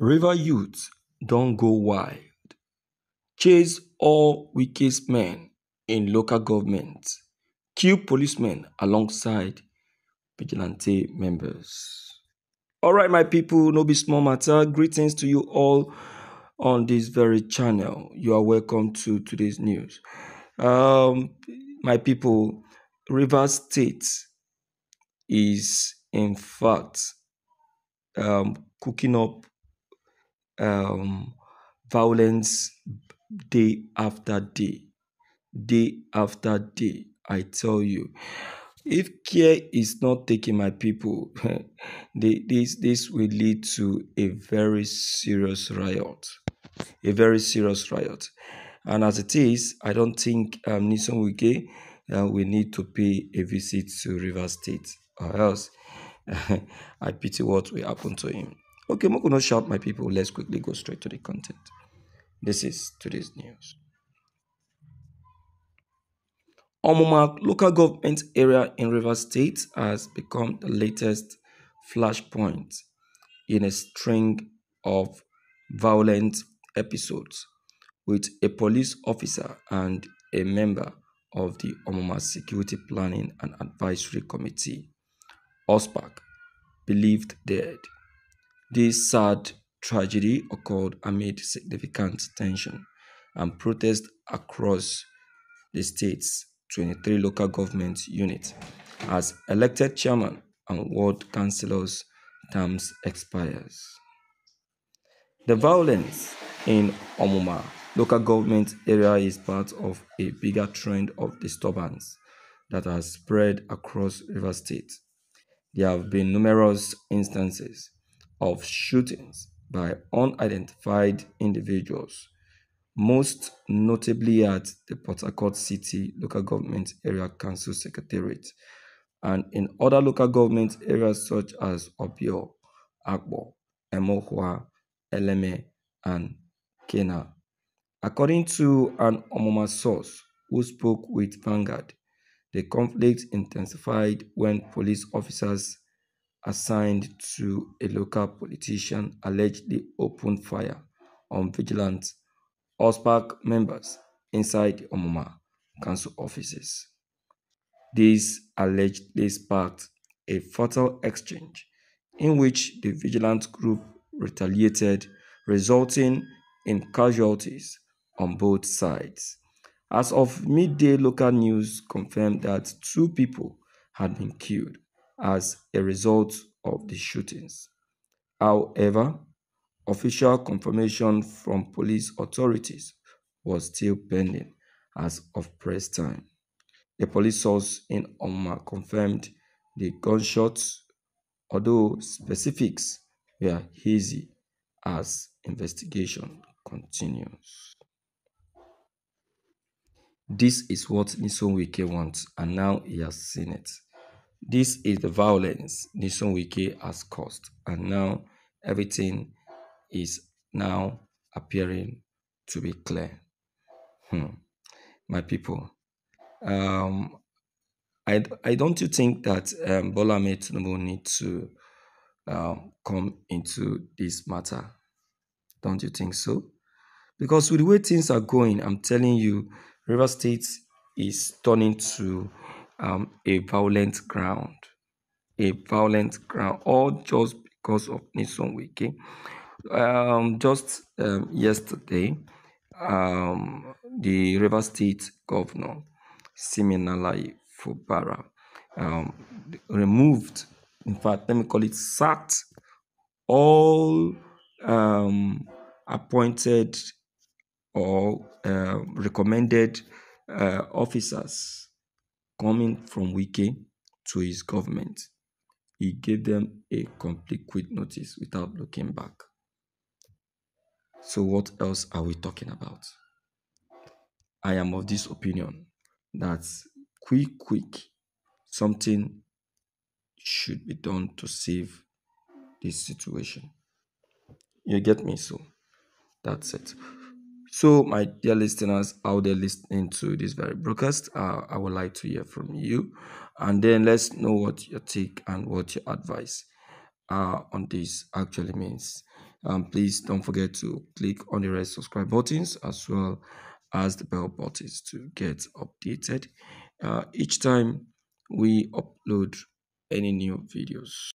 River youths don't go wild, chase all weakest men in local government, kill policemen alongside vigilante members. All right, my people, no be small matter. Greetings to you all on this very channel. You are welcome to today's news. Um, my people, River State is in fact um, cooking up um, violence day after day. Day after day, I tell you. If care is not taken, my people, this, this will lead to a very serious riot. A very serious riot. And as it is, I don't think um, Nissan uh, will need to pay a visit to River State or else I pity what will happen to him. Okay, Moko, not shout, my people. Let's quickly go straight to the content. This is today's news. Omuma local government area in Rivers State has become the latest flashpoint in a string of violent episodes with a police officer and a member of the Omuma Security Planning and Advisory Committee, OSPAC, believed dead. This sad tragedy occurred amid significant tension and protest across the state's 23 local government units as elected chairman and ward councillors' terms expires. The violence in Omuma local government area is part of a bigger trend of disturbance that has spread across River State. There have been numerous instances of shootings by unidentified individuals, most notably at the Port Harcourt City Local Government Area Council Secretariat and in other local government areas such as Obio, Akpo, Emohua, Eleme, and Kena. According to an Omoma source who spoke with Vanguard, the conflict intensified when police officers assigned to a local politician allegedly opened fire on vigilant OSPAC members inside the Omuma council offices. This allegedly sparked a fatal exchange in which the vigilant group retaliated, resulting in casualties on both sides. As of midday, local news confirmed that two people had been killed as a result of the shootings. However, official confirmation from police authorities was still pending as of press time. A police source in Omar confirmed the gunshots, although specifics were hazy as investigation continues. This is what Nisonweke wants, and now he has seen it. This is the violence Nison Wiki has caused, and now everything is now appearing to be clear. Hmm. My people, um, I, I don't you think that um, Bola Tinubu need to um, come into this matter? Don't you think so? Because with the way things are going, I'm telling you, River State is turning to um, a violent ground. A violent ground, all just because of Nissan Wiki. Um, just um, yesterday, um, the River State Governor, Siminalai Fubara, um, removed, in fact, let me call it sacked, all um, appointed or uh, recommended uh, officers Coming from Wike to his government, he gave them a complete quit notice without looking back. So, what else are we talking about? I am of this opinion that quick, quick, something should be done to save this situation. You get me? So, that's it. So, my dear listeners, out there listening to this very broadcast, uh, I would like to hear from you. And then let's know what your take and what your advice uh, on this actually means. Um, please don't forget to click on the red subscribe buttons as well as the bell buttons to get updated uh, each time we upload any new videos.